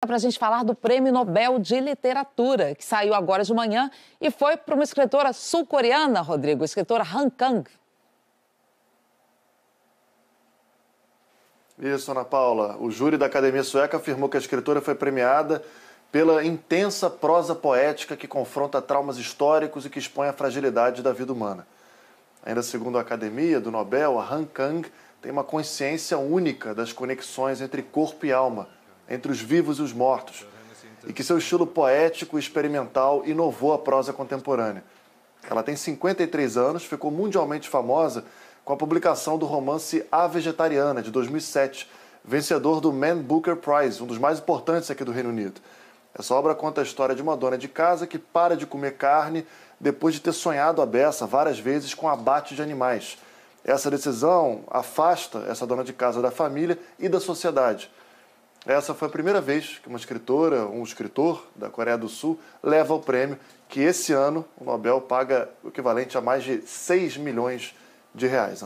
É para a gente falar do Prêmio Nobel de Literatura, que saiu agora de manhã e foi para uma escritora sul-coreana, Rodrigo, escritora Han Kang. Isso, Ana Paula. O júri da Academia Sueca afirmou que a escritora foi premiada pela intensa prosa poética que confronta traumas históricos e que expõe a fragilidade da vida humana. Ainda segundo a Academia do Nobel, a Han Kang tem uma consciência única das conexões entre corpo e alma entre os vivos e os mortos, e que seu estilo poético e experimental inovou a prosa contemporânea. Ela tem 53 anos, ficou mundialmente famosa com a publicação do romance A Vegetariana, de 2007, vencedor do Man Booker Prize, um dos mais importantes aqui do Reino Unido. Essa obra conta a história de uma dona de casa que para de comer carne depois de ter sonhado a beça várias vezes com abate de animais. Essa decisão afasta essa dona de casa da família e da sociedade. Essa foi a primeira vez que uma escritora, um escritor da Coreia do Sul, leva o prêmio, que esse ano o Nobel paga o equivalente a mais de 6 milhões de reais.